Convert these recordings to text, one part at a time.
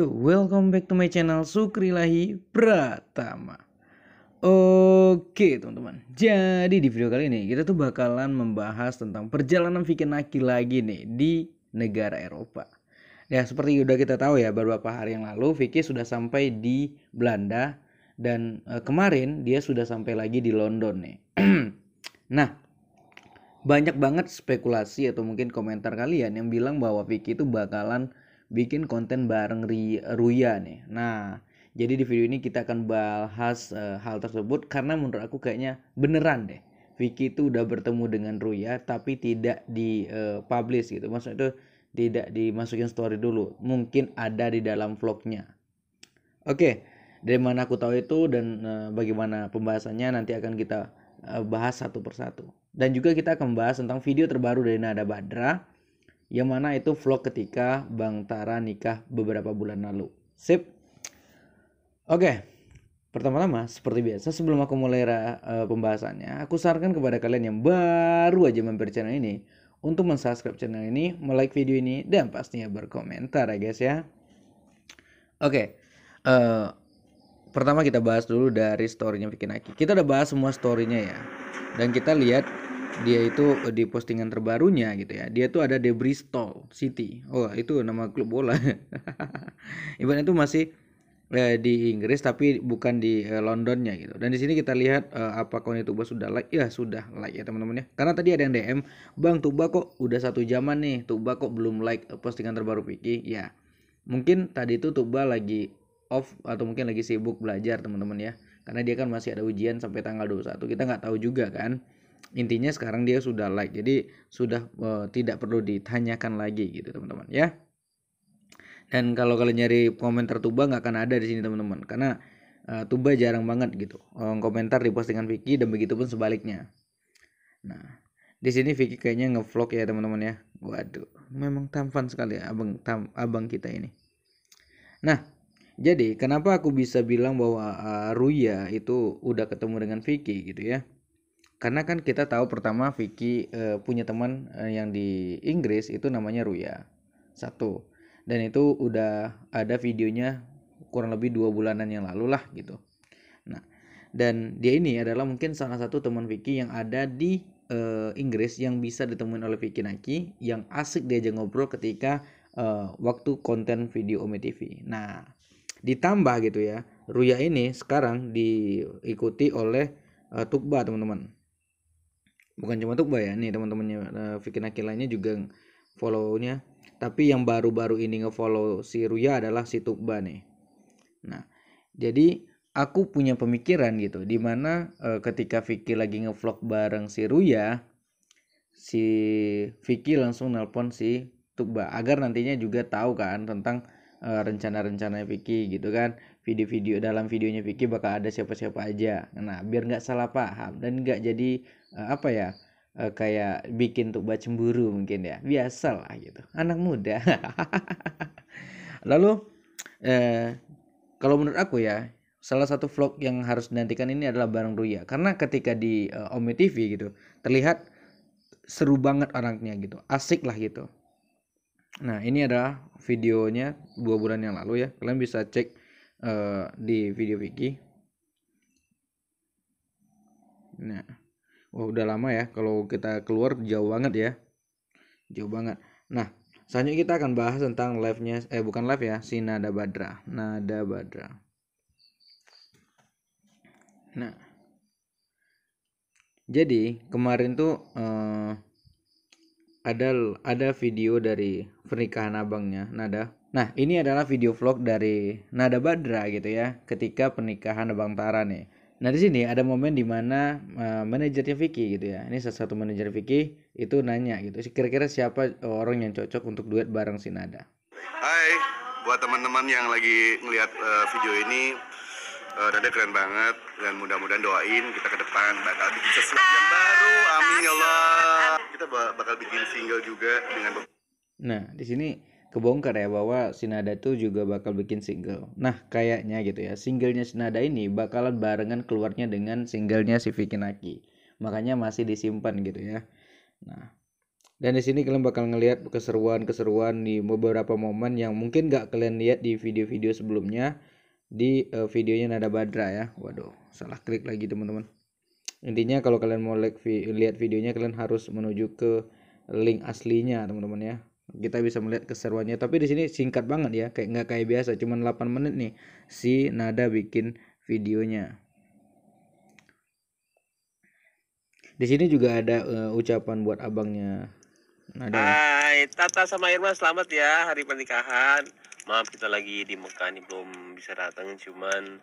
you, welcome back to my channel Sukrilahi Pratama Oke teman-teman, jadi di video kali ini kita tuh bakalan membahas tentang perjalanan Vicky Naki lagi nih di negara Eropa Ya seperti udah kita tahu ya beberapa hari yang lalu Vicky sudah sampai di Belanda Dan e, kemarin dia sudah sampai lagi di London nih Nah banyak banget spekulasi atau mungkin komentar kalian yang bilang bahwa Vicky itu bakalan bikin konten bareng Ruya nih. Nah, jadi di video ini kita akan bahas uh, hal tersebut karena menurut aku kayaknya beneran deh. Vicky itu udah bertemu dengan Ruya tapi tidak di uh, publish gitu. Maksudnya itu tidak dimasukin story dulu. Mungkin ada di dalam vlognya. Oke, dari mana aku tahu itu dan uh, bagaimana pembahasannya nanti akan kita bahas satu persatu. Dan juga kita akan bahas tentang video terbaru dari Nada Badra yang mana itu vlog ketika Bang Tara nikah beberapa bulan lalu. Sip. Oke. Pertama-tama, seperti biasa sebelum aku mulai uh, pembahasannya, aku sarankan kepada kalian yang baru aja mampir channel ini untuk mensubscribe channel ini, like video ini, dan pastinya berkomentar ya guys ya. Oke, okay. uh, eh, pertama kita bahas dulu dari storynya Vicky Naki. Kita udah bahas semua storynya ya, dan kita lihat dia itu eh, di postingan terbarunya gitu ya dia tuh ada di Bristol City oh itu nama klub bola ibaratnya itu masih eh, di Inggris tapi bukan di eh, Londonnya gitu dan di sini kita lihat eh, apa kau Tuba sudah like ya sudah like ya teman-teman ya karena tadi ada yang DM Bang Tuba kok udah satu jaman nih Tuba kok belum like eh, postingan terbaru Vicky ya mungkin tadi itu Tuba lagi off atau mungkin lagi sibuk belajar teman-teman ya karena dia kan masih ada ujian sampai tanggal 21 kita nggak tahu juga kan intinya sekarang dia sudah like jadi sudah uh, tidak perlu ditanyakan lagi gitu teman-teman ya dan kalau kalian nyari komentar tuba nggak akan ada di sini teman-teman karena uh, tuba jarang banget gitu um, komentar di postingan Vicky dan begitu pun sebaliknya nah di sini Vicky kayaknya ngevlog ya teman-teman ya waduh memang tampan sekali ya, abang tam, abang kita ini nah jadi kenapa aku bisa bilang bahwa uh, Ruya itu udah ketemu dengan Vicky gitu ya karena kan kita tahu pertama Vicky e, punya teman e, yang di Inggris itu namanya Ruya satu dan itu udah ada videonya kurang lebih dua bulanan yang lalu lah gitu nah dan dia ini adalah mungkin salah satu teman Vicky yang ada di e, Inggris yang bisa ditemuin oleh Vicky Naki yang asik diajak ngobrol ketika e, waktu konten video Omi TV nah ditambah gitu ya Ruya ini sekarang diikuti oleh Tukba teman-teman bukan cuma Tukba ya nih teman-temannya uh, Vicky Nakilanya juga follownya tapi yang baru-baru ini ngefollow si Ruya adalah si Tukba nih nah jadi aku punya pemikiran gitu dimana e, eh, ketika Vicky lagi ngevlog bareng si Ruya si Vicky langsung nelpon si Tukba agar nantinya juga tahu kan tentang rencana eh, rencana-rencananya Vicky gitu kan video-video dalam videonya Vicky bakal ada siapa-siapa aja nah biar nggak salah paham dan nggak jadi uh, apa ya uh, kayak bikin tuh baca cemburu mungkin ya biasalah gitu anak muda lalu eh, kalau menurut aku ya salah satu vlog yang harus dinantikan ini adalah bareng Ruya karena ketika di uh, Omi TV gitu terlihat seru banget orangnya gitu asik lah gitu Nah, ini adalah videonya dua bulan yang lalu ya. Kalian bisa cek uh, di video vicky Nah, wah udah lama ya. Kalau kita keluar jauh banget ya, jauh banget. Nah, selanjutnya kita akan bahas tentang live-nya. Eh, bukan live ya, si Nada Badra. Nada Badra. Nah, jadi kemarin tuh. Uh, ada ada video dari pernikahan abangnya Nada. Nah, ini adalah video vlog dari Nada Badra gitu ya, ketika pernikahan Abang Tara nih. Nah, di sini ada momen dimana mana uh, manajernya Vicky gitu ya. Ini salah satu manajer Vicky itu nanya gitu, kira-kira siapa orang yang cocok untuk duet bareng si Nada. Hai, buat teman-teman yang lagi ngelihat uh, video ini, uh, Nada keren banget dan mudah-mudahan doain kita ke depan bakal bikin sesuatu yang ah, baru amin ya Allah kita bakal bikin single juga dengan nah di sini kebongkar ya bahwa Sinada tuh juga bakal bikin single. Nah kayaknya gitu ya singlenya Sinada ini bakalan barengan keluarnya dengan singlenya si Vicky Naki. Makanya masih disimpan gitu ya. Nah dan di sini kalian bakal ngelihat keseruan-keseruan di beberapa momen yang mungkin gak kalian lihat di video-video sebelumnya di uh, videonya Nada Badra ya waduh salah klik lagi teman-teman intinya kalau kalian mau like vi lihat videonya kalian harus menuju ke link aslinya teman-teman ya kita bisa melihat keseruannya tapi di sini singkat banget ya kayak nggak kayak biasa cuman 8 menit nih si Nada bikin videonya di sini juga ada uh, ucapan buat abangnya Nada ya. Hai Tata sama Irma selamat ya hari pernikahan maaf kita lagi di Mekah nih belum bisa datang cuman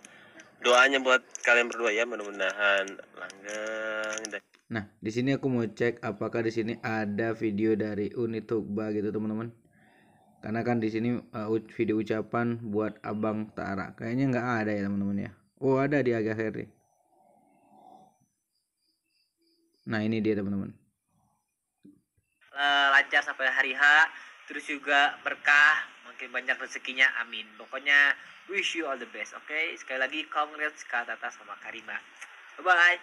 doanya buat kalian berdua ya mudah-mudahan langgeng nah di sini aku mau cek apakah di sini ada video dari unit gitu teman-teman karena kan di sini uh, video ucapan buat abang Tara kayaknya nggak ada ya teman-teman ya oh ada di agak hari nah ini dia teman-teman eh, lancar sampai hari H terus juga berkah Makin banyak rezekinya, amin. Pokoknya wish you all the best, oke? Okay? Sekali lagi congrats Kak Tata sama Karima. Bye bye.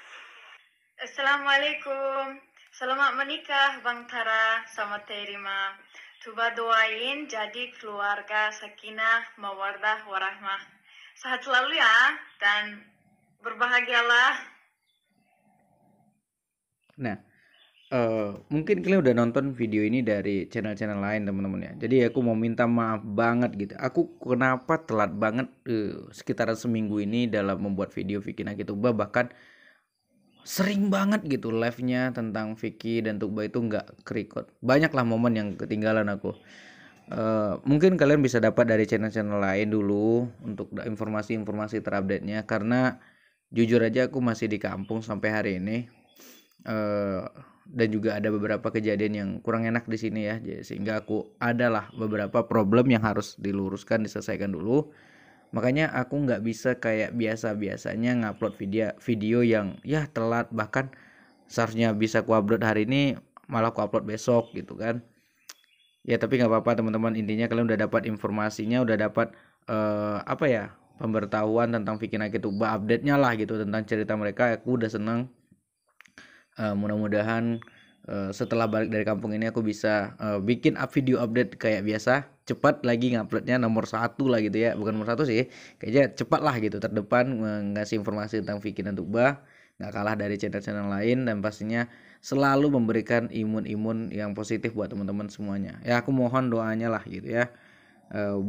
Assalamualaikum. Selamat menikah Bang Tara sama Terima. Coba doain jadi keluarga sakinah, mawardah, warahmah. Sehat selalu ya dan berbahagialah. Nah, Eh, mungkin kalian udah nonton video ini dari channel-channel lain teman-teman ya. Jadi aku mau minta maaf banget gitu. Aku kenapa telat banget uh, eh, sekitar seminggu ini dalam membuat video Vicky Tuba bahkan sering banget gitu live-nya tentang Vicky dan Tuba itu nggak kerikot. Banyaklah momen yang ketinggalan aku. Uh, mungkin kalian bisa dapat dari channel-channel lain dulu untuk informasi-informasi terupdate-nya karena jujur aja aku masih di kampung sampai hari ini. Uh, dan juga ada beberapa kejadian yang kurang enak di sini ya sehingga aku adalah beberapa problem yang harus diluruskan diselesaikan dulu makanya aku nggak bisa kayak biasa biasanya ngupload video video yang ya telat bahkan seharusnya bisa ku upload hari ini malah ku upload besok gitu kan ya tapi nggak apa-apa teman-teman intinya kalian udah dapat informasinya udah dapat uh, apa ya pemberitahuan tentang Vicky Nakituba update-nya lah gitu tentang cerita mereka aku udah seneng uh, mudah-mudahan uh, setelah balik dari kampung ini aku bisa uh, bikin up video update kayak biasa cepat lagi nguploadnya nomor satu lah gitu ya bukan nomor satu sih kayaknya cepat lah gitu terdepan ngasih informasi tentang Vicky dan Tuba nggak kalah dari channel-channel lain dan pastinya selalu memberikan imun-imun yang positif buat teman-teman semuanya ya aku mohon doanya lah gitu ya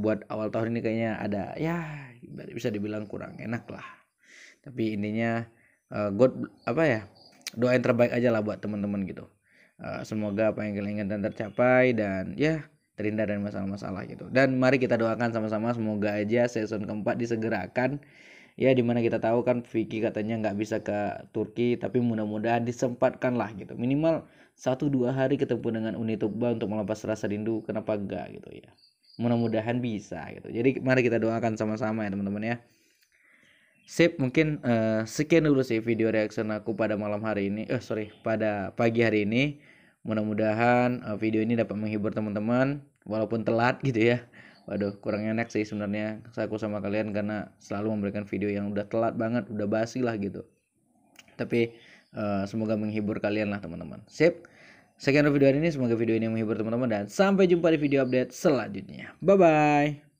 buat awal tahun ini kayaknya ada ya bisa dibilang kurang enak lah tapi intinya God apa ya doain terbaik aja lah buat teman-teman gitu uh, semoga apa yang kalian inginkan tercapai dan ya terhindar dari masalah-masalah gitu dan mari kita doakan sama-sama semoga aja season keempat disegerakan ya dimana kita tahu kan Vicky katanya nggak bisa ke Turki tapi mudah-mudahan disempatkan lah gitu minimal satu dua hari ketemu dengan Uni Toba untuk melepas rasa rindu kenapa enggak gitu ya mudah-mudahan bisa gitu jadi mari kita doakan sama-sama ya teman-teman ya Sip, mungkin uh, sekian dulu sih video reaction aku pada malam hari ini. Eh, sorry, pada pagi hari ini. Mudah-mudahan uh, video ini dapat menghibur teman-teman, walaupun telat gitu ya. Waduh, kurang enak sih sebenarnya aku sama kalian karena selalu memberikan video yang udah telat banget, udah basi lah gitu. Tapi uh, semoga menghibur kalian lah teman-teman. Sip, sekian video hari ini. Semoga video ini menghibur teman-teman dan sampai jumpa di video update selanjutnya. Bye-bye.